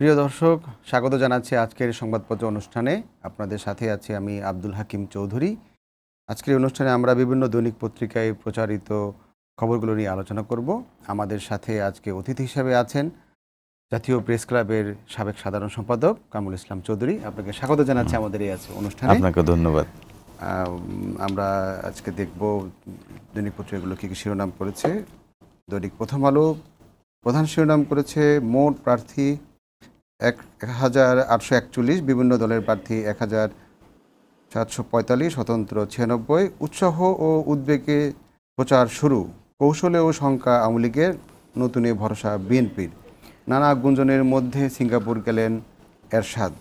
প্রিয় দর্শক স্বাগত জানাচ্ছি আজকের সংবাদপত্র অনুষ্ঠানে আপনাদের সাথে আছি আমি আব্দুল হাকিম চৌধুরী আজকের অনুষ্ঠানে আমরা বিভিন্ন দৈনিক পত্রিকায় প্রচারিত খবরগুলো নিয়ে আলোচনা করব আমাদের সাথে আজকে অতিথি হিসাবে আছেন জাতীয় প্রেস ক্লাবের সাবেক সাধারণ সম্পাদক কামরুল ইসলাম চৌধুরী আপনাকে স্বাগত জানাচ্ছি আমাদের এই আছে অনুষ্ঠানে আপনাকে ধন্যবাদ আমরা আজকে দেখব দৈনিক পত্রিকাগুলো কী কী শিরোনাম করেছে দৈনিক প্রথম আলো প্রধান শিরোনাম করেছে মোট প্রার্থী এক হাজার আটশো একচল্লিশ বিভিন্ন দলের প্রার্থী এক হাজার সাতশো পঁয়তাল্লিশ স্বতন্ত্র ছিয়ানব্বই উৎসাহ ও উদ্বেগে প্রচার শুরু কৌশলে ও শঙ্কা আওয়ামী লীগের নতুনে ভরসা বিএনপির নানা গুঞ্জনের মধ্যে সিঙ্গাপুর গেলেন এরশাদ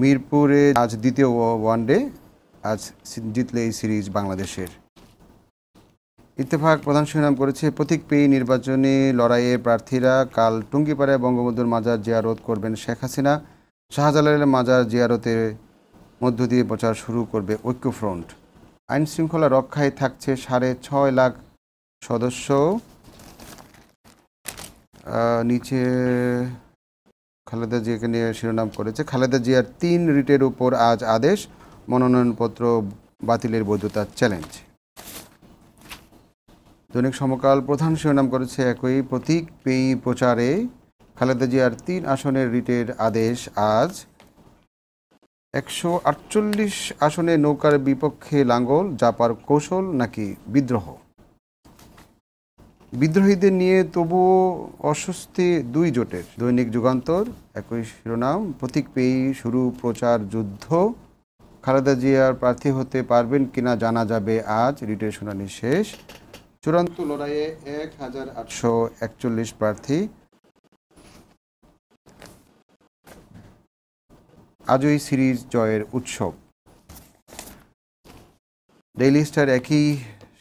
মিরপুরে আজ দ্বিতীয় ওয়ানডে আজ জিতলে এই সিরিজ বাংলাদেশের ইত্তেফাক প্রধান সুনাম করেছে প্রতীক পেয়ে নির্বাচনী লড়াইয়ে প্রার্থীরা কাল টুঙ্গিপাড়ায় বঙ্গবন্ধুর মাজার জিয়ারত করবেন শেখ হাসিনা শাহজালালের মাজার জিয়ারতের মধ্য দিয়ে প্রচার শুরু করবে ঐক্যফ্রন্ট আইন শৃঙ্খলা রক্ষায় থাকছে সাড়ে ছয় লাখ সদস্য নিচে খালেদা জিয়াকে নিয়ে শিরোনাম করেছে খালেদা জিয়ার তিন রিটের উপর আজ আদেশ মনোনয়নপত্র বাতিলের বৈধতা চ্যালেঞ্জ দৈনিক সমকাল প্রধান শিরোনাম করেছে একই প্রতীক পেয়ে প্রচারে খালেদা জিয়ার তিন আসনের রিটের আদেশ আজ একশো আটচল্লিশ আসনে নৌকার বিপক্ষে লাঙ্গল জাপার কৌশল নাকি বিদ্রোহ বিদ্রোহীদের নিয়ে তবুও অস্বস্তি দুই জোটের দৈনিক যুগান্তর একই শিরোনাম প্রতীক পেয়ে শুরু প্রচার যুদ্ধ খালেদা জিয়ার প্রার্থী হতে পারবেন কিনা জানা যাবে আজ রিটের শুনানি শেষ চূড়ান্ত লড়াইয়ে এক হাজার আটশো একচল্লিশ প্রার্থী আজই সিরিজ জয়ের উৎসব ডেইলি স্টার একই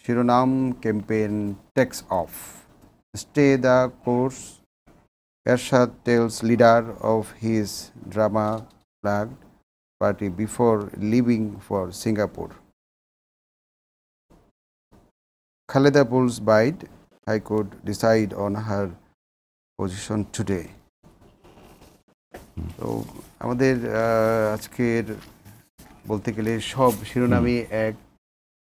শিরোনাম campaign takes off stay the course Ershad tells leader of his drama plagued party before leaving for Singapore Khaleda Bull's bid, I could decide on her position today. তো আমাদের আজকের বলতে গেলে সব শিরোনামই এক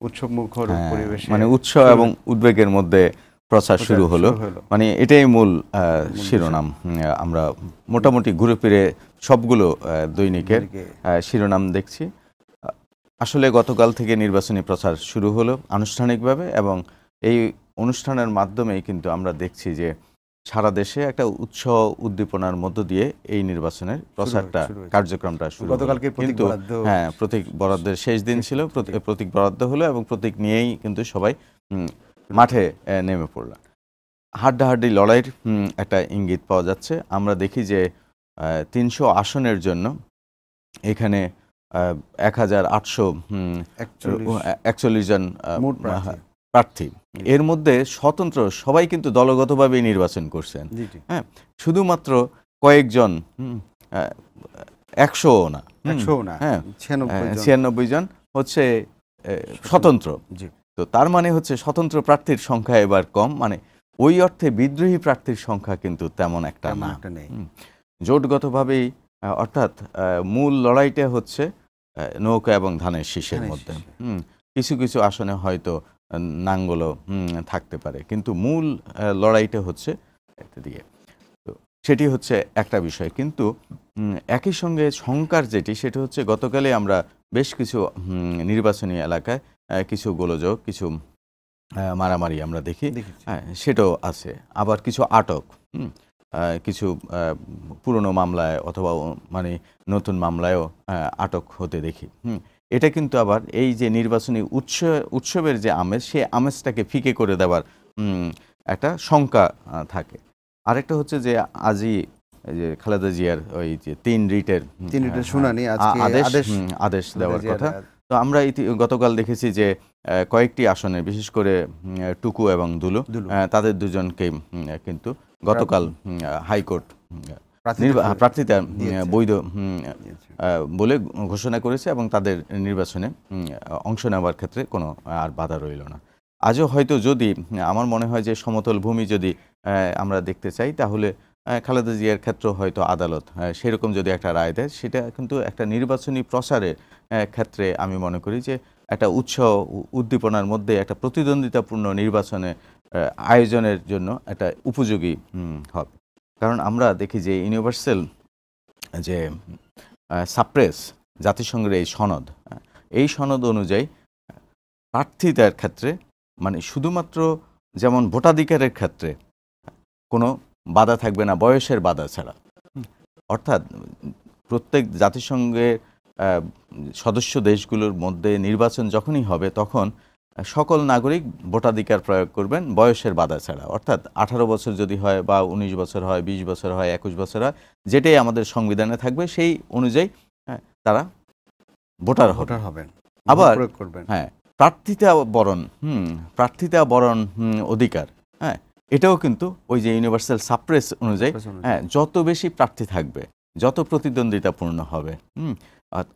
উৎসব মুখর হ্যাঁ, পরিবেশে মানে উৎসব এবং উদ্বেগের মধ্যে প্রচার শুরু হলো মানে এটাই মূল শিরোনাম আমরা মোটামুটি ঘুরে ফিরে সবগুলো দৈনিকের শিরোনাম দেখছি আসলে গতকাল থেকে নির্বাচনী প্রচার শুরু হলো আনুষ্ঠানিকভাবে এবং এই অনুষ্ঠানের মাধ্যমেই কিন্তু আমরা দেখছি যে সারা দেশে একটা উৎসাহ উদ্দীপনার মধ্য দিয়ে এই নির্বাচনের প্রচারটা কার্যক্রমটা শুরু গতকালকে কিন্তু হ্যাঁ প্রতীক বরাদ্দের শেষ দিন ছিল প্রতীক বরাদ্দ হলো এবং প্রতীক নিয়েই কিন্তু সবাই মাঠে নেমে পড়ল হাড্ডাহাড্ডি লড়াইয়ের একটা ইঙ্গিত পাওয়া যাচ্ছে আমরা দেখি যে তিনশো আসনের জন্য এখানে এক হাজার আটশো একচল্লিশ জন প্রার্থী এর মধ্যে স্বতন্ত্র সবাই কিন্তু দলগতভাবেই নির্বাচন করছেন হ্যাঁ শুধুমাত্র কয়েকজন একশো না হ্যাঁ ছিয়ানব্বই হ্যাঁ, জন হচ্ছে স্বতন্ত্র তো তার মানে হচ্ছে স্বতন্ত্র প্রার্থীর সংখ্যা এবার কম মানে ওই অর্থে বিদ্রোহী প্রার্থীর সংখ্যা কিন্তু তেমন একটা না জোটগতভাবেই অর্থাৎ মূল লড়াইটা হচ্ছে নৌকা এবং ধানের শীষের মধ্যে কিছু কিছু আসনে হয়তো নাঙ্গলও থাকতে পারে কিন্তু মূল লড়াইটা হচ্ছে দিয়ে তো সেটি হচ্ছে একটা বিষয় কিন্তু একই সঙ্গে শঙ্কার যেটি সেটি হচ্ছে গতকালে আমরা বেশ কিছু নির্বাচনী এলাকায় কিছু গোলযোগ কিছু মারামারি আমরা দেখি হ্যাঁ, সেটাও আছে আবার কিছু আটক কিছু পুরনো মামলায় অথবা মানে নতুন মামলায়ও আটক হতে দেখি এটা কিন্তু আবার এই যে নির্বাচনী উৎস উৎসবের যে আমেজ সে আমেজটাকে ফিকে করে দেওয়ার একটা শঙ্কা থাকে আরেকটা হচ্ছে যে আজই যে খালেদা জিয়ার ওই যে তিন রিটের তিন রিটের হ্যাঁ, শুনানি হ্যাঁ, আদেশ আদেশ দেওয়ার কথা তো আমরা ইতি গতকাল দেখেছি যে কয়েকটি আসনে বিশেষ করে টুকু এবং দুলু তাদের দুজনকে কিন্তু গতকাল হাইকোর্ট প্রার্থীতা বৈধ বলে ঘোষণা করেছে এবং তাদের নির্বাচনে অংশ নেওয়ার ক্ষেত্রে কোনো আর বাধা রইল না আজও হয়তো যদি আমার মনে হয় যে সমতল ভূমি যদি আমরা দেখতে চাই তাহলে খালেদা জিয়ার ক্ষেত্রে হয়তো আদালত সেরকম যদি একটা রায় দেয় সেটা কিন্তু একটা নির্বাচনী প্রচারে ক্ষেত্রে আমি মনে করি যে একটা উৎসাহ উদ্দীপনার মধ্যে একটা প্রতিদ্বন্দ্বিতাপূর্ণ নির্বাচনে আয়োজনের জন্য একটা উপযোগী হবে কারণ আমরা দেখি যে ইউনিভার্সাল যে সাপ্রেস জাতিসংঘের এই সনদ এই সনদ অনুযায়ী প্রার্থিতার ক্ষেত্রে মানে শুধুমাত্র যেমন ভোটাধিকারের ক্ষেত্রে কোনো বাধা থাকবে না বয়সের বাধা ছাড়া অর্থাৎ প্রত্যেক জাতিসংঘের সদস্য দেশগুলোর মধ্যে নির্বাচন যখনই হবে তখন সকল নাগরিক ভোটাধিকার প্রয়োগ করবেন বয়সের বাধা ছাড়া অর্থাৎ আঠারো বছর যদি হয় বা ১৯ বছর হয় ২০ বছর হয় একুশ বছর হয় যেটাই আমাদের সংবিধানে থাকবে সেই অনুযায়ী হ্যাঁ, তারা ভোটার ভোটার হবেন আবার হ্যাঁ প্রার্থিতা বরণ হুম প্রার্থিতা বরণ অধিকার হ্যাঁ এটাও কিন্তু ওই যে ইউনিভার্সাল সাপ্রেস অনুযায়ী হ্যাঁ যত বেশি প্রার্থী থাকবে যত প্রতিদ্বন্দ্বিতাপূর্ণ হবে হুম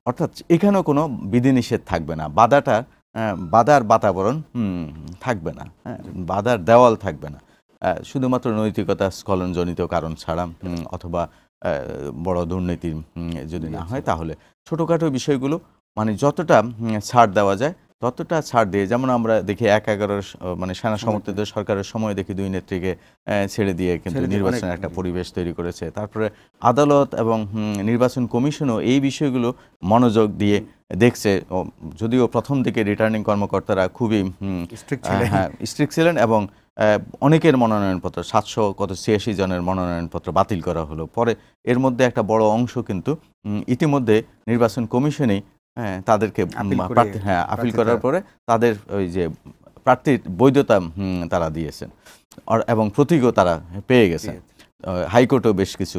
অর্থাৎ এখানেও কোনো বিধিনিষেধ থাকবে না বাধাটা বাধার বাতাবরণ থাকবে না বাধার দেওয়াল থাকবে না শুধুমাত্র নৈতিকতা স্খলনজনিত কারণ ছাড়া অথবা বড় দুর্নীতি যদি না হয় তাহলে ছোটোখাটো বিষয়গুলো মানে যতটা ছাড় দেওয়া যায় ততটা ছাড় দিয়ে যেমন আমরা দেখি এক এগারোর মানে সেনা সমর্থিত সরকারের সময় দেখি দুই নেত্রীকে ছেড়ে দিয়ে কিন্তু নির্বাচনের একটা পরিবেশ তৈরি করেছে তারপরে আদালত এবং নির্বাচন কমিশনও এই বিষয়গুলো মনোযোগ দিয়ে দেখছে যদিও প্রথম দিকে রিটার্নিং কর্মকর্তারা খুবই স্ট্রিক্ট হ্যাঁ, ছিলেন এবং অনেকের মনোনয়নপত্র সাতশো কত ছিয়াশি জনের মনোনয়নপত্র বাতিল করা হলো পরে এর মধ্যে একটা বড় অংশ কিন্তু ইতিমধ্যে নির্বাচন কমিশনেই হ্যাঁ তাদেরকে হ্যাঁ আপিল করার পরে তাদের ওই যে প্রার্থীর বৈধতা তারা দিয়েছেন এবং প্রতীকও তারা পেয়ে গেছে হাইকোর্টও বেশ কিছু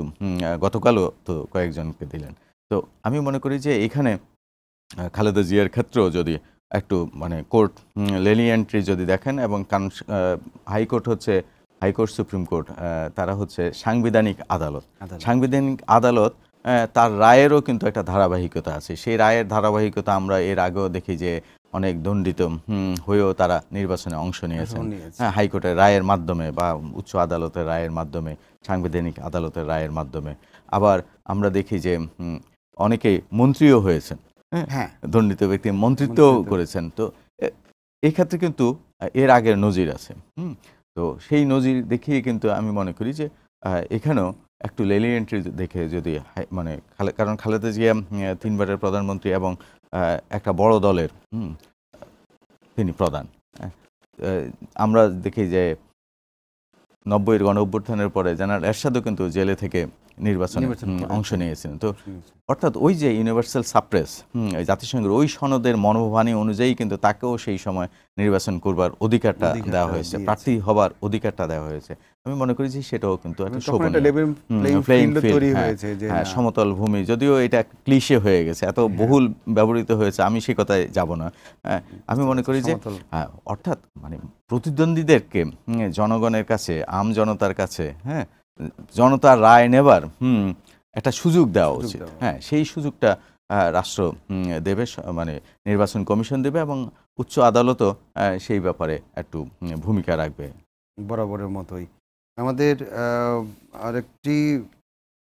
গতকালও তো কয়েকজনকে দিলেন তো আমি মনে করি যে এখানে খালেদা জিয়ার ক্ষেত্রেও যদি একটু মানে কোর্ট লেলিয়েন্ট্রি যদি দেখেন এবং কারণ হাইকোর্ট হচ্ছে হাইকোর্ট সুপ্রিম কোর্ট তারা হচ্ছে সাংবিধানিক আদালত সাংবিধানিক আদালত হ্যাঁ, তার রায়েরও কিন্তু একটা ধারাবাহিকতা আছে সেই রায়ের ধারাবাহিকতা আমরা এর আগেও দেখি যে অনেক দণ্ডিত হয়েও তারা নির্বাচনে অংশ হ্যাঁ, নিয়েছেন হ্যাঁ, হাইকোর্টের রায়ের মাধ্যমে বা উচ্চ আদালতের রায়ের মাধ্যমে সাংবিধানিক আদালতের রায়ের মাধ্যমে আবার আমরা দেখি যে অনেকেই মন্ত্রীও হয়েছেন হ্যাঁ দণ্ডিত ব্যক্তি মন্ত্রিত্ব করেছেন তো এক্ষেত্রে কিন্তু এর আগের নজির আছে হুম তো সেই নজির দেখিয়ে কিন্তু আমি মনে করি যে এখানেও একটু লেলি এন্ট্রি দেখে যদি মানে কারণ খালেদা জিয়া তিনবারের প্রধানমন্ত্রী এবং একটা বড় দলের তিনি প্রধান আমরা দেখি যে নব্বইয়ের গণ অভ্যুত্থানের পরে জেনারেল এরশাদও কিন্তু জেলে থেকে নির্বাচনে অংশ নিয়েছিলেন তো অর্থাৎ ওই যে ইউনিভার্সাল সাপ্রেস জাতিসংঘের ওই সনদের মনোভাবানী অনুযায়ী কিন্তু তাকেও সেই সময় নির্বাচন করবার অধিকারটা দেওয়া হয়েছে প্রার্থী হবার অধিকারটা দেওয়া হয়েছে আমি মনে করি যে সেটাও কিন্তু মানে হ্যাঁ, হ্যাঁ, সমতল ভূমি যদিও এটা ক্লিশে হয়ে গেছে এত হ্যাঁ। বহুল ব্যবহৃত হয়েছে আমি সে কথায় যাব না আমি মনে আচ্ছা, করি যে অর্থাৎ মানে প্রতিদ্বন্দ্বীদেরকে জনগণের কাছে আম জনতার কাছে হ্যাঁ জনতার রায় নেবার হুম একটা সুযোগ দেওয়া উচিত হ্যাঁ সেই সুযোগটা রাষ্ট্র দেবে মানে নির্বাচন কমিশন দেবে এবং উচ্চ আদালতও সেই ব্যাপারে একটু ভূমিকা রাখবে বরাবরের মতোই আমাদের আরেকটি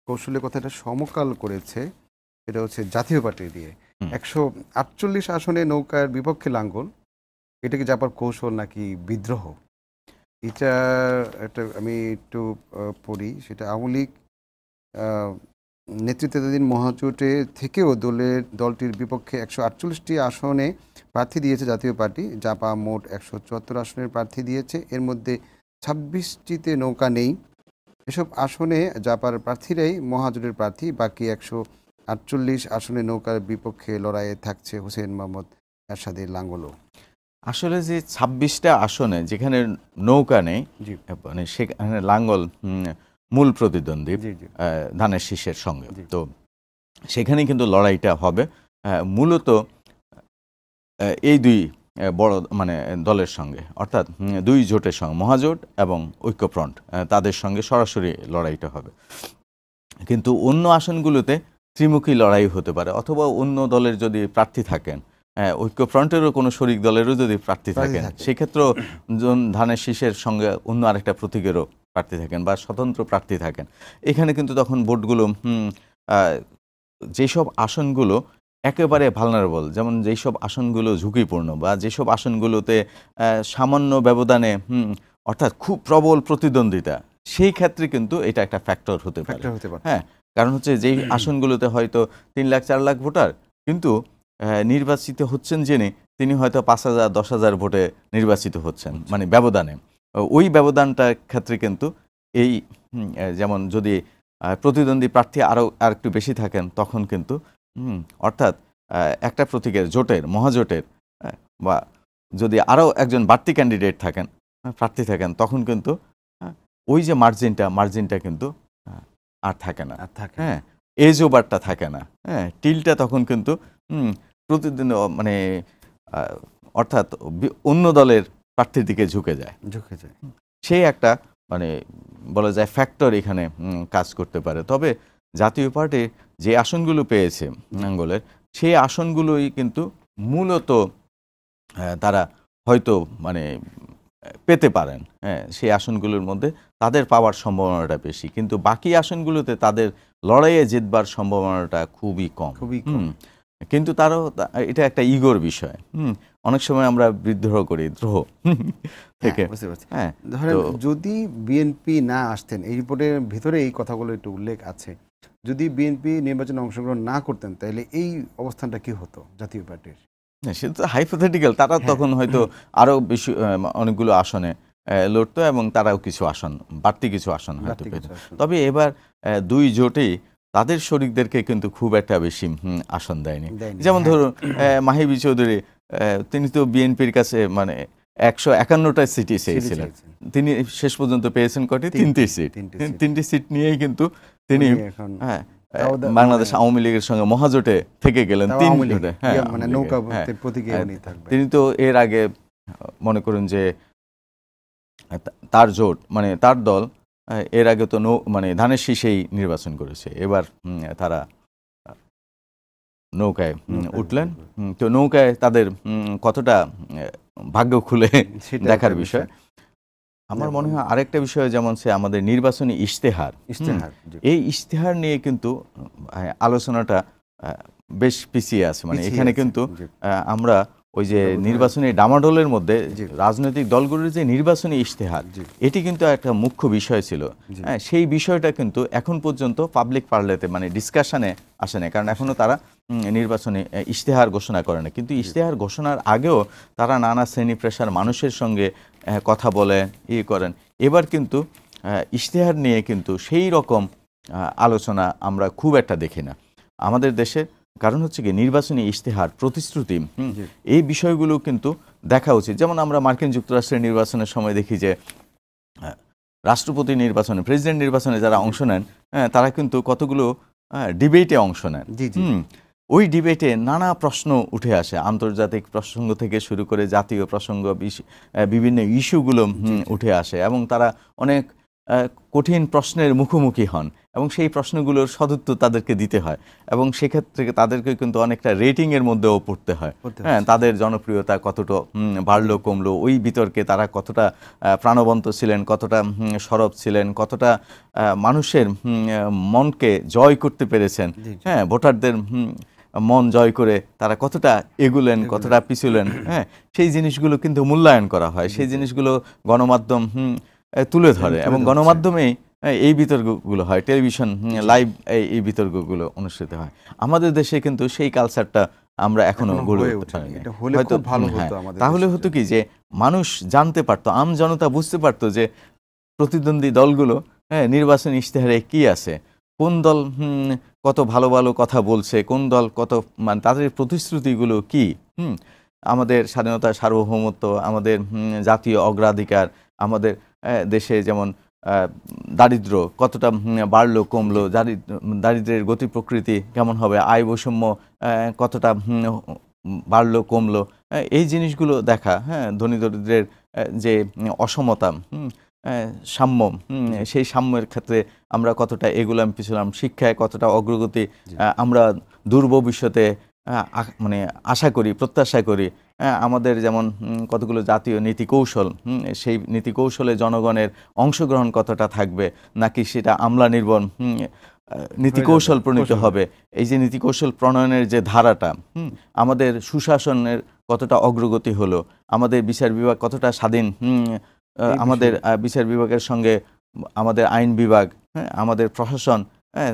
কৌশলের কথা এটা সমকাল করেছে এটা হচ্ছে জাতীয় পার্টি দিয়ে একশো আটচল্লিশ আসনে নৌকার বিপক্ষে লাঙ্গল এটাকে যাবার কৌশল নাকি বিদ্রোহ এটা একটা আমি একটু পড়ি সেটা আওয়ামী লীগ নেতৃত্বাধীন মহাজোটে থেকেও দলের দলটির বিপক্ষে একশো আটচল্লিশটি আসনে প্রার্থী দিয়েছে জাতীয় পার্টি জাপা মোট একশো চুয়াত্তর আসনের প্রার্থী দিয়েছে এর মধ্যে ছাব্বিশটিতে নৌকা নেই এসব আসনে জাপার প্রার্থীরাই মহাজোটের প্রার্থী বাকি একশো আটচল্লিশ আসনে নৌকার বিপক্ষে লড়াইয়ে থাকছে হোসেন মোহাম্মদ এরশাদের লাঙ্গলও আসলে যে ছাব্বিশটা আসনে যেখানে নৌকা নেই মানে সেখানে লাঙ্গল মূল প্রতিদ্বন্দ্বী ধানের শীষের সঙ্গে তো সেখানে কিন্তু লড়াইটা হবে মূলত এই দুই বড় মানে দলের সঙ্গে অর্থাৎ দুই জোটের সঙ্গে মহাজোট এবং ঐক্যফ্রন্ট তাদের সঙ্গে সরাসরি লড়াইটা হবে কিন্তু অন্য আসনগুলোতে ত্রিমুখী লড়াই হতে পারে অথবা অন্য দলের যদি প্রার্থী থাকেন হ্যাঁ, ঐক্যফ্রন্টেরও কোনো শরিক দলেরও যদি প্রার্থী থাকেন সেক্ষেত্রেও ধানের শীষের সঙ্গে অন্য আরেকটা প্রতীকেরও প্রার্থী থাকেন বা স্বতন্ত্র প্রার্থী থাকেন এখানে কিন্তু তখন ভোটগুলো যেসব আসনগুলো একেবারে ভালনারেবল যেমন যেসব আসনগুলো ঝুঁকিপূর্ণ বা যেসব আসনগুলোতে সামান্য ব্যবধানে অর্থাৎ খুব প্রবল প্রতিদ্বন্দ্বিতা সেই ক্ষেত্রে কিন্তু এটা একটা ফ্যাক্টর হতে পারে হ্যাঁ কারণ হচ্ছে যেই আসনগুলোতে হয়তো তিন লাখ চার লাখ ভোটার কিন্তু নির্বাচিত হচ্ছেন জেনে তিনি হয়তো পাঁচ হাজার দশ হাজার ভোটে নির্বাচিত হচ্ছেন আচ্ছা। মানে ব্যবধানে ওই ব্যবধানটার ক্ষেত্রে কিন্তু এই যেমন যদি প্রতিদ্বন্দ্বী প্রার্থী আরও আর একটু বেশি থাকেন তখন কিন্তু অর্থাৎ একটা প্রতীকের জোটের মহাজোটের বা যদি আরও একজন বাড়তি ক্যান্ডিডেট থাকেন প্রার্থী থাকেন তখন কিন্তু ওই যে মার্জিনটা মার্জিনটা কিন্তু আর থাকে না আর থাকে হ্যাঁ এজ ওভারটা থাকে না হ্যাঁ টিলটা তখন কিন্তু প্রতিদিন মানে অর্থাৎ অন্য দলের প্রার্থীর দিকে ঝুঁকে যায় ঝুঁকে যায় সেই একটা মানে বলা যায় ফ্যাক্টর এখানে কাজ করতে পারে তবে জাতীয় পার্টি যে আসনগুলো পেয়েছে নাঙ্গলের সেই আসনগুলোই কিন্তু মূলত তারা হয়তো মানে পেতে পারেন হ্যাঁ সেই আসনগুলোর মধ্যে তাদের পাওয়ার সম্ভাবনাটা বেশি কিন্তু বাকি আসনগুলোতে তাদের লড়াইয়ে জিতবার সম্ভাবনাটা খুবই কম খুবই কম কিন্তু তারও এটা একটা ইগোর বিষয় অনেক সময় আমরা বিদ্রোহ করি দ্রোহ হ্যাঁ, থেকে হ্যাঁ ধরেন যদি বিএনপি না আসতেন এই রিপোর্টের ভিতরে এই কথাগুলো একটু উল্লেখ আছে যদি বিএনপি নির্বাচনে অংশগ্রহণ না করতেন তাহলে এই অবস্থানটা কি হতো জাতীয় পার্টির সে তো হাইপোথেটিক্যাল তারা হ্যাঁ। তখন হয়তো আরও বেশি অনেকগুলো আসনে লড়তো এবং তারাও কিছু আসন বাড়তি কিছু আসন হয়তো পেত তবে এবার দুই জোটেই তাদের শরিকদেরকে কিন্তু খুব একটা বেশি আসন দেয়নি যেমন হ্যাঁ। ধরুন মাহিবি চৌধুরী তিনি তো বিএনপির কাছে মানে একশো একান্নটা সিটি চেয়েছিলেন তিনি শেষ পর্যন্ত পেয়েছেন কটি তিনটি সিট তিনটি সিট নিয়েই কিন্তু তিনি হ্যাঁ বাংলাদেশ মানে আওয়ামী লীগের সঙ্গে মহাজোটে থেকে গেলেন তিন হ্যাঁ, ইয়ে মানে হ্যাঁ। তিনি তো এর আগে মনে করুন যে তার জোট মানে তার দল এর আগে তো নৌ মানে ধানের শীষেই নির্বাচন করেছে এবার তারা নৌকায় উঠলেন তো নৌকায় তাদের কতটা ভাগ্য খুলে দেখার বিষয় আমার মনে হয় আরেকটা বিষয় যেমন সে আমাদের নির্বাচনী ইশতেহার ইশতেহার এই ইশতেহার নিয়ে কিন্তু আলোচনাটা বেশ পিছিয়ে আছে মানে এখানে কিন্তু আমরা ওই যে হ্যাঁ, হ্যাঁ। নির্বাচনী ডামাডোলের মধ্যে রাজনৈতিক দলগুলোর যে নির্বাচনী ইশতেহার এটি কিন্তু একটা মুখ্য বিষয় ছিল হ্যাঁ সেই বিষয়টা কিন্তু এখন পর্যন্ত পাবলিক পার্লেতে মানে ডিসকাশনে আসে না কারণ এখনও তারা নির্বাচনী ইশতেহার ঘোষণা করে না কিন্তু ইশতেহার ঘোষণার আগেও তারা নানা শ্রেণী প্রেশার মানুষের সঙ্গে কথা বলে ইয়ে করেন এবার কিন্তু ইশতেহার নিয়ে কিন্তু সেই রকম আলোচনা আমরা খুব একটা দেখি না আমাদের দেশে কারণ হচ্ছে কি নির্বাচনী ইশতেহার প্রতিশ্রুতি এই বিষয়গুলো কিন্তু দেখা উচিত যেমন আমরা মার্কিন যুক্তরাষ্ট্রের নির্বাচনের সময় দেখি যে রাষ্ট্রপতি নির্বাচনে প্রেসিডেন্ট নির্বাচনে যারা অংশ নেন হ্যাঁ, তারা কিন্তু কতগুলো ডিবেটে অংশ নেন ওই ডিবেটে নানা প্রশ্ন উঠে আসে আন্তর্জাতিক প্রসঙ্গ থেকে শুরু করে জাতীয় প্রসঙ্গ বিভিন্ন ইস্যুগুলো উঠে আসে এবং তারা অনেক কঠিন প্রশ্নের মুখোমুখি হন এবং সেই প্রশ্নগুলোর সদুত্ব তাদেরকে দিতে হয় এবং সেক্ষেত্রে তাদেরকে কিন্তু অনেকটা রেটিংয়ের মধ্যেও পড়তে হয় হ্যাঁ তাদের জনপ্রিয়তা কতটা বাড়লো কমলো ওই বিতর্কে তারা কতটা প্রাণবন্ত ছিলেন কতটা সরব ছিলেন কতটা মানুষের মনকে জয় করতে পেরেছেন হ্যাঁ ভোটারদের মন জয় করে তারা কতটা এগুলেন কতটা পিছুলেন হ্যাঁ সেই জিনিসগুলো কিন্তু মূল্যায়ন করা হয় সেই জিনিসগুলো গণমাধ্যম তুলে হ্যাঁ, ধরে এবং গণমাধ্যমে এই বিতর্কগুলো হয় টেলিভিশন লাইভ এই বিতর্কগুলো অনুষ্ঠিত হয় আমাদের দেশে কিন্তু সেই কালচারটা আমরা এখনো গড়ে হয়তো ভালো হ্যাঁ, তাহলে হতো কি যে মানুষ জানতে পারতো আম জনতা বুঝতে পারতো যে প্রতিদ্বন্দ্বী দলগুলো হ্যাঁ নির্বাচন ইশতেহারে কি আছে কোন দল কত ভালো ভালো কথা বলছে কোন দল কত মানে তাদের প্রতিশ্রুতিগুলো কি হুম আমাদের স্বাধীনতা সার্বভৌমত্ব আমাদের জাতীয় অগ্রাধিকার আমাদের দেশে যেমন দারিদ্র কতটা বাড়লো কমলো দারিদ্রের গতি প্রকৃতি কেমন হবে আয় বৈষম্য কতটা বাড়লো কমলো এই জিনিসগুলো দেখা হ্যাঁ ধনী দরিদ্রের যে অসমতা সাম্য সেই সাম্যের ক্ষেত্রে আমরা কতটা এগুলাম পিছলাম শিক্ষায় কতটা অগ্রগতি আমরা দূর ভবিষ্যতে মানে আশা করি প্রত্যাশা করি হ্যাঁ, আমাদের যেমন কতগুলো জাতীয় নীতি কৌশল সেই নীতি কৌশলে জনগণের অংশগ্রহণ কতটা থাকবে নাকি সেটা আমলা নির্বন নীতি কৌশল প্রণীত হবে এই যে নীতি কৌশল প্রণয়নের যে ধারাটা আমাদের সুশাসনের কতটা অগ্রগতি হলো আমাদের বিচার বিভাগ কতটা স্বাধীন আমাদের বিচার বিভাগের সঙ্গে আমাদের আইন বিভাগ হ্যাঁ, আমাদের প্রশাসন হ্যাঁ,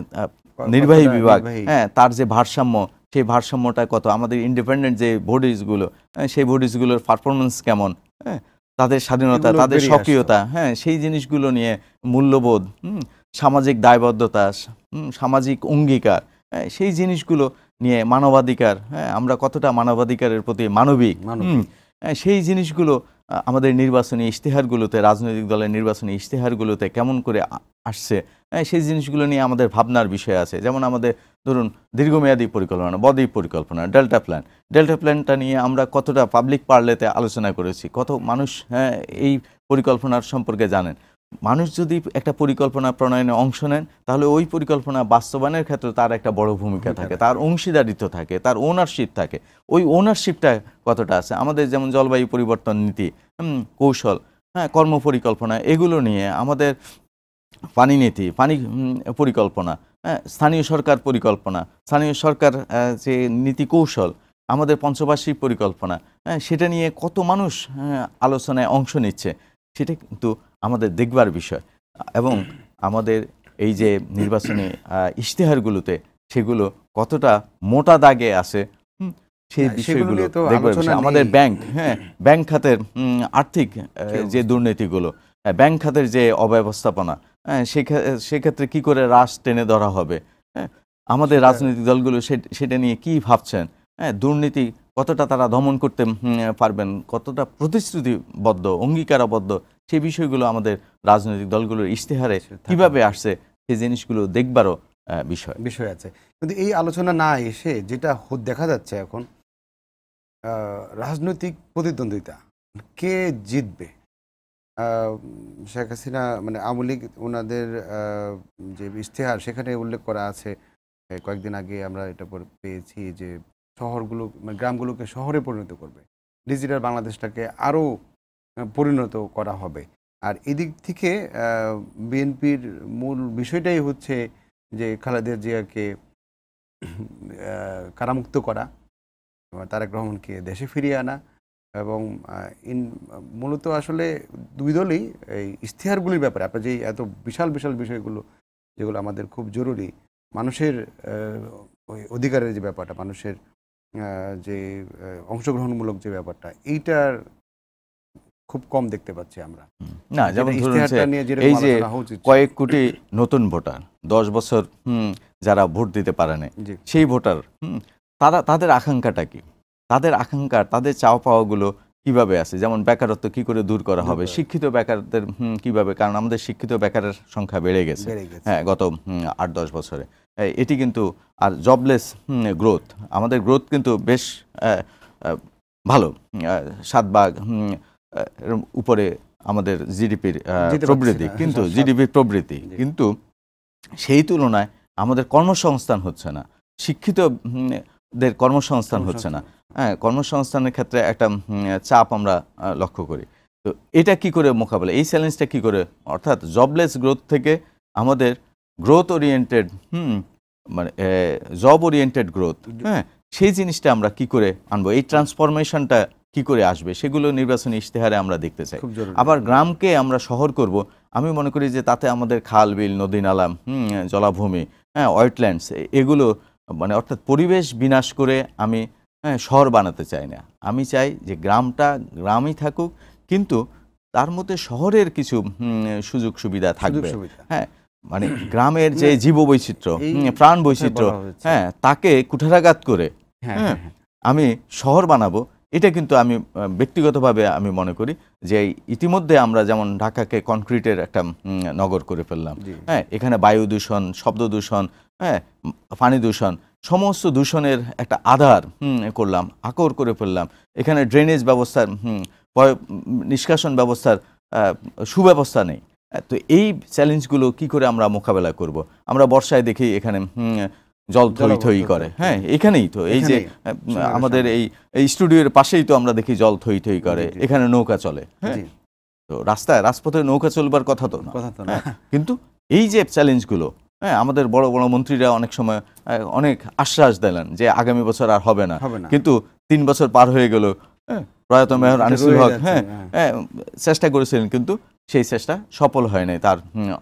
নির্বাহী বিভাগ হ্যাঁ তার যে ভারসাম্য সেই ভারসাম্যটা কত আমাদের ইন্ডিপেন্ডেন্ট যে বডিজগুলো সেই বডিজগুলোর পারফরমেন্স কেমন হ্যাঁ তাদের স্বাধীনতা তাদের সক্রিয়তা হ্যাঁ সেই জিনিসগুলো নিয়ে মূল্যবোধ সামাজিক দায়বদ্ধতা সামাজিক অঙ্গীকার সেই জিনিসগুলো নিয়ে মানবাধিকার হ্যাঁ আমরা কতটা মানবাধিকারের প্রতি মানবিক সেই জিনিসগুলো আমাদের নির্বাচনী ইশতেহারগুলোতে রাজনৈতিক দলের নির্বাচনী ইশতেহারগুলোতে কেমন করে আসছে হ্যাঁ, সেই জিনিসগুলো নিয়ে আমাদের ভাবনার বিষয় আছে যেমন আমাদের ধরুন দীর্ঘমেয়াদী পরিকল্পনা বদ্বীপ পরিকল্পনা ডেল্টা প্ল্যান ডেল্টা প্ল্যানটা নিয়ে আমরা কতটা পাবলিক পার্লেতে আলোচনা করেছি কত মানুষ হ্যাঁ, এই পরিকল্পনার সম্পর্কে জানেন মানুষ যদি একটা পরিকল্পনা প্রণয়নে অংশ নেন তাহলে ওই পরিকল্পনা বাস্তবায়নের ক্ষেত্রে তার একটা বড় ভূমিকা থাকে তার অংশীদারিত্ব থাকে তার ওনারশিপ থাকে ওই ওনারশিপটা কতটা আছে আমাদের যেমন জলবায়ু পরিবর্তন নীতি কৌশল হ্যাঁ কর্ম পরিকল্পনা এগুলো নিয়ে আমাদের পানি নীতি পানি পরিকল্পনা হ্যাঁ স্থানীয় সরকার পরিকল্পনা স্থানীয় সরকার যে নীতি কৌশল আমাদের পঞ্চবার্ষিক পরিকল্পনা হ্যাঁ সেটা নিয়ে কত মানুষ হ্যাঁ, আলোচনায় অংশ নিচ্ছে সেটা কিন্তু আমাদের দেখবার বিষয় এবং আমাদের এই যে নির্বাচনী ইশতেহারগুলোতে সেগুলো কতটা মোটা দাগে আছে সেই হ্যাঁ, বিষয়গুলো আমাদের ব্যাংক হ্যাঁ ব্যাংক খাতের আর্থিক যে দুর্নীতিগুলো হ্যাঁ, ব্যাংক খাতের যে অব্যবস্থাপনা হ্যাঁ সেক্ষেত্রে কি করে রাস টেনে ধরা হবে হ্যাঁ আমাদের রাজনৈতিক দলগুলো সেটা নিয়ে কি ভাবছেন হ্যাঁ দুর্নীতি কতটা তারা দমন করতে পারবেন কতটা প্রতিশ্রুতিবদ্ধ অঙ্গীকারাবদ্ধ সেই বিষয়গুলো আমাদের রাজনৈতিক দলগুলোর ইশতেহারে কিভাবে আসছে সেই জিনিসগুলো দেখবারও বিষয় বিষয় আছে কিন্তু এই আলোচনা না এসে যেটা দেখা যাচ্ছে এখন রাজনৈতিক প্রতিদ্বন্দ্বিতা কে জিতবে শেখ হাসিনা মানে আওয়ামী লীগ ওনাদের যে ইশতেহার সেখানে উল্লেখ করা আছে কয়েকদিন আগে আমরা এটা পেয়েছি যে শহরগুলো মানে গ্রামগুলোকে শহরে পরিণত করবে ডিজিটাল বাংলাদেশটাকে আরও পরিণত করা হবে আর এদিক থেকে বিএনপির মূল বিষয়টাই হচ্ছে যে খালেদা জিয়াকে কারামুক্ত করা তারেক রহমানকে দেশে ফিরিয়ে আনা এবং ইন মূলত আসলে দুই দলই এই ইশতেহারগুলির ব্যাপারে আপনার যে এত বিশাল বিশাল বিষয়গুলো যেগুলো আমাদের খুব জরুরি মানুষের ওই অধিকারের যে ব্যাপারটা মানুষের যে অংশগ্রহণমূলক যে ব্যাপারটা এইটার খুব কম দেখতে পাচ্ছি আমরা না যেমন এই যে কয়েক কোটি নতুন ভোটার দশ বছর যারা ভোট দিতে পারে না সেই ভোটার তারা তাদের আকাঙ্ক্ষাটা কি তাদের আকাঙ্ক্ষা তাদের চাওয়া পাওয়াগুলো কিভাবে আছে যেমন বেকারত্ব কি করে দূর করা হবে শিক্ষিত বেকারদের কিভাবে কারণ আমাদের শিক্ষিত বেকারের সংখ্যা বেড়ে গেছে হ্যাঁ গত আট দশ বছরে এটি কিন্তু আর জবলেস গ্রোথ আমাদের গ্রোথ কিন্তু বেশ ভালো সাত বাঘ উপরে আমাদের জিডিপির প্রবৃদ্ধি কিন্তু জিডিপির প্রবৃদ্ধি কিন্তু সেই তুলনায় আমাদের কর্মসংস্থান হচ্ছে না শিক্ষিতদের কর্মসংস্থান হচ্ছে না হ্যাঁ কর্মসংস্থানের ক্ষেত্রে একটা চাপ আমরা লক্ষ্য করি তো এটা কি করে মোকাবেলা এই চ্যালেঞ্জটা কি করে অর্থাৎ জবলেস গ্রোথ থেকে আমাদের গ্রোথ ওরিয়েন্টেড হুম মানে জব ওরিয়েন্টেড গ্রোথ হ্যাঁ সেই জিনিসটা আমরা কি করে আনবো এই ট্রান্সফরমেশনটা কি করে আসবে সেগুলো নির্বাচনী ইশতেহারে আমরা দেখতে চাই আবার গ্রামকে আমরা শহর করব আমি মনে করি যে তাতে আমাদের খাল বিল নদী নালাম জলাভূমি হ্যাঁ ওয়েটল্যান্ডস এগুলো মানে অর্থাৎ পরিবেশ বিনাশ করে আমি হ্যাঁ শহর বানাতে চাই না আমি চাই যে গ্রামটা গ্রামই থাকুক কিন্তু তার মধ্যে শহরের কিছু সুযোগ সুবিধা থাকবে হ্যাঁ মানে গ্রামের যে জীব বৈচিত্র্য প্রাণ বৈচিত্র্য হ্যাঁ তাকে কুঠারাঘাত করে হ্যাঁ, হ্যাঁ, হ্যাঁ। আমি শহর বানাবো এটা কিন্তু আমি ব্যক্তিগতভাবে আমি মনে করি যে ইতিমধ্যে আমরা যেমন ঢাকাকে কনক্রিটের একটা নগর করে ফেললাম হ্যাঁ এখানে বায়ু দূষণ শব্দ দূষণ হ্যাঁ পানি দূষণ সমস্ত দূষণের একটা আধার করলাম আকর করে ফেললাম এখানে ড্রেনেজ ব্যবস্থার নিষ্কাশন ব্যবস্থার সুব্যবস্থা নেই হ্যাঁ, তো এই চ্যালেঞ্জগুলো কি করে আমরা মোকাবেলা করব। আমরা বর্ষায় দেখি এখানে জল থই থই করে হ্যাঁ এখানেই তো এই যে আমাদের এই স্টুডিওর পাশেই তো আমরা দেখি জল থই থই করে এখানে নৌকা চলে হ্যাঁ। হ্যাঁ? তো রাস্তায় রাজপথে নৌকা চলবার কথা তো না হ্যাঁ, কিন্তু এই যে চ্যালেঞ্জগুলো হ্যাঁ আমাদের বড় বড় মন্ত্রীরা অনেক সময় অনেক আশ্বাস দিলেন যে আগামী বছর আর হবে না কিন্তু তিন বছর পার হয়ে গেল প্রয়াত মেয়র আনিসুল হক হ্যাঁ হ্যাঁ চেষ্টা করেছিলেন কিন্তু সেই চেষ্টা সফল হয় নাই তার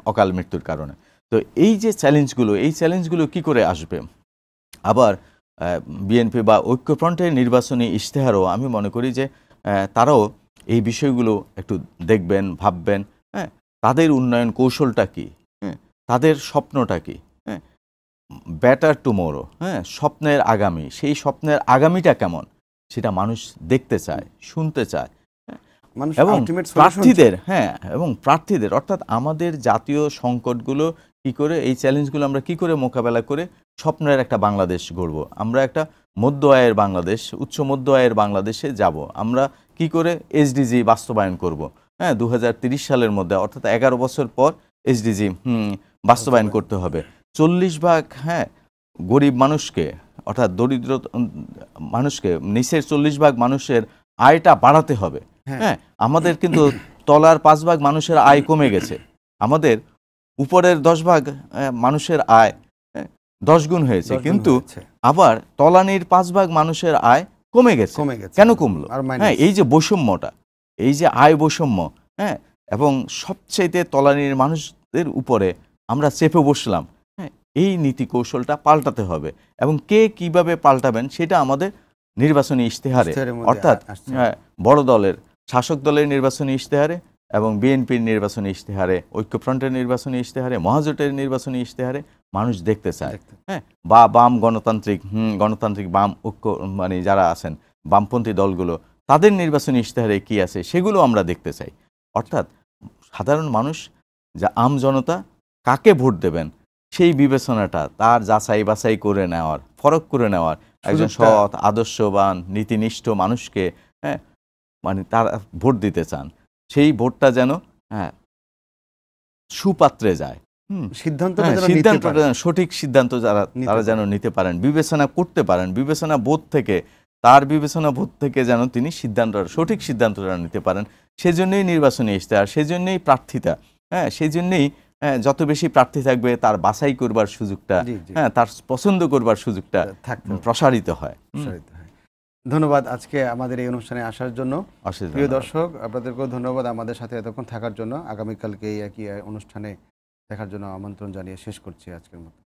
অকাল মৃত্যুর কারণে তো এই যে চ্যালেঞ্জগুলো এই চ্যালেঞ্জগুলো কি করে আসবে আবার বিএনপি বা ঐক্যফ্রন্টের নির্বাচনী ইশতেহারও আমি মনে করি যে তারাও এই বিষয়গুলো একটু দেখবেন ভাববেন হ্যাঁ তাদের উন্নয়ন কৌশলটা কী হ্যাঁ তাদের স্বপ্নটা কী হ্যাঁ ব্যাটার টুমোরো হ্যাঁ স্বপ্নের আগামী সেই স্বপ্নের আগামীটা কেমন সেটা মানুষ দেখতে চায় শুনতে চায় হ্যাঁ? এবং প্রার্থীদের হ্যাঁ এবং প্রার্থীদের অর্থাৎ আমাদের জাতীয় সংকটগুলো কি করে এই চ্যালেঞ্জগুলো আমরা কি করে মোকাবেলা করে স্বপ্নের একটা বাংলাদেশ গড়ব আমরা একটা মধ্য আয়ের বাংলাদেশ উচ্চ মধ্য আয়ের বাংলাদেশে যাব আমরা কি করে এসডিজি বাস্তবায়ন করব হ্যাঁ দু সালের মধ্যে অর্থাৎ এগারো বছর পর এসডিজি বাস্তবায়ন করতে হবে চল্লিশ ভাগ হ্যাঁ গরিব মানুষকে অর্থাৎ দরিদ্র মানুষকে নিচের চল্লিশ ভাগ মানুষের আয়টা বাড়াতে হবে হ্যাঁ, হ্যাঁ আমাদের কিন্তু তলার পাঁচ ভাগ মানুষের আয় কমে গেছে আমাদের উপরের দশ ভাগ মানুষের আয় দশ গুণ হয়েছে কিন্তু আবার তলানির পাঁচ ভাগ মানুষের আয় কমে গেছে কমে গেছে কেন কমলো হ্যাঁ এই যে বৈষম্যটা এই যে আয় বৈষম্য হ্যাঁ এবং সবচেয়ে তলানির মানুষদের উপরে আমরা চেপে বসলাম হ্যাঁ এই নীতি কৌশলটা পাল্টাতে হবে এবং কে কিভাবে পাল্টাবেন সেটা আমাদের নির্বাচনী ইশতেহারে অর্থাৎ হ্যাঁ, বড় দলের শাসক দলের নির্বাচনী ইশতেহারে এবং বিএনপির নির্বাচনী ইশতেহারে ঐক্যফ্রন্টের নির্বাচনী ইশতেহারে মহাজোটের নির্বাচনী ইশতেহারে মানুষ দেখতে চায় হ্যাঁ বা বাম গণতান্ত্রিক গণতান্ত্রিক বাম ঐক্য মানে যারা আছেন বামপন্থী দলগুলো তাদের নির্বাচনী ইশতেহারে কি আছে সেগুলো আমরা দেখতে চাই অর্থাৎ সাধারণ মানুষ যা আম জনতা কাকে ভোট দেবেন সেই বিবেচনাটা তার যাচাই বাছাই করে নেওয়ার ফরক করে নেওয়ার একজন সৎ আদর্শবান নীতিনিষ্ঠ মানুষকে হ্যাঁ মানে তার ভোট দিতে চান সেই ভোটটা যেন হ্যাঁ সুপাত্রে যায় হ্যাঁ, সঠিক সিদ্ধান্ত যারা তারা যেন নিতে পারেন বিবেচনা করতে পারেন বিবেচনা বোধ থেকে তার বিবেচনা বোধ থেকে যেন তিনি সিদ্ধান্ত সঠিক সিদ্ধান্ত যারা নিতে পারেন সেজন্যই নির্বাচনী ইশতেহার সেজন্যই প্রার্থিতা হ্যাঁ সেজন্যই হ্যাঁ, যত বেশি প্রার্থী থাকবে তার বাছাই করবার সুযোগটা হ্যাঁ তার পছন্দ করবার সুযোগটা প্রসারিত হয় ধন্যবাদ আজকে আমাদের এই অনুষ্ঠানে আসার জন্য প্রিয় দর্শক আপনাদেরকেও ধন্যবাদ আমাদের সাথে এতক্ষণ থাকার জন্য আগামীকালকে এই একই অনুষ্ঠানে দেখার জন্য আমন্ত্রণ জানিয়ে শেষ করছি আজকের মতো